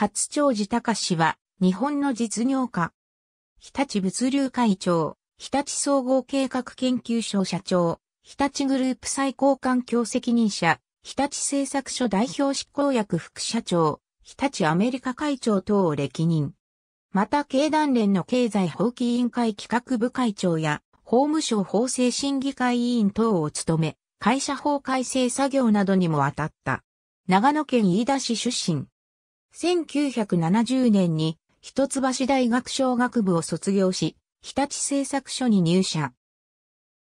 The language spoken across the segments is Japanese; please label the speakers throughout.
Speaker 1: 初長寺隆は、日本の実業家。日立物流会長、日立総合計画研究所社長、日立グループ最高環境責任者、日立製作所代表執行役副社長、日立アメリカ会長等を歴任。また経団連の経済法規委員会企画部会長や法務省法制審議会委員等を務め、会社法改正作業などにも当たった。長野県飯田市出身。1970年に一橋大学商学部を卒業し、日立製作所に入社。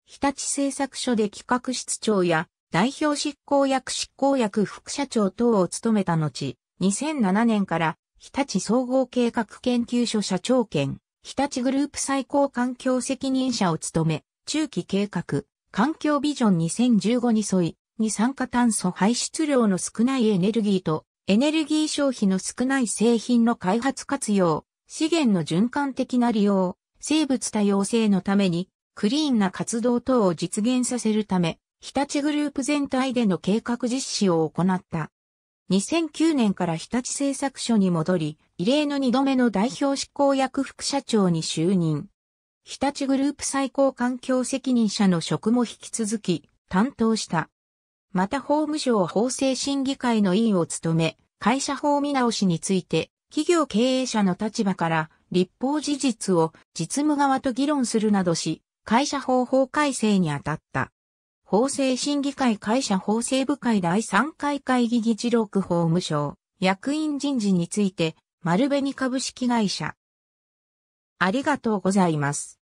Speaker 1: 日立製作所で企画室長や代表執行役執行役副社長等を務めた後、2007年から日立総合計画研究所社長兼、日立グループ最高環境責任者を務め、中期計画、環境ビジョン2015に沿い、二酸化炭素排出量の少ないエネルギーとエネルギー消費の少ない製品の開発活用、資源の循環的な利用、生物多様性のために、クリーンな活動等を実現させるため、日立グループ全体での計画実施を行った。2009年から日立製作所に戻り、異例の2度目の代表執行役副社長に就任。日立グループ最高環境責任者の職も引き続き担当した。また法務省法制審議会の委員を務め、会社法見直しについて、企業経営者の立場から立法事実を実務側と議論するなどし、会社法法改正に当たった。法制審議会会社法制部会第3回会議議事録法務省、役員人事について、丸紅株式会社。ありがとうございます。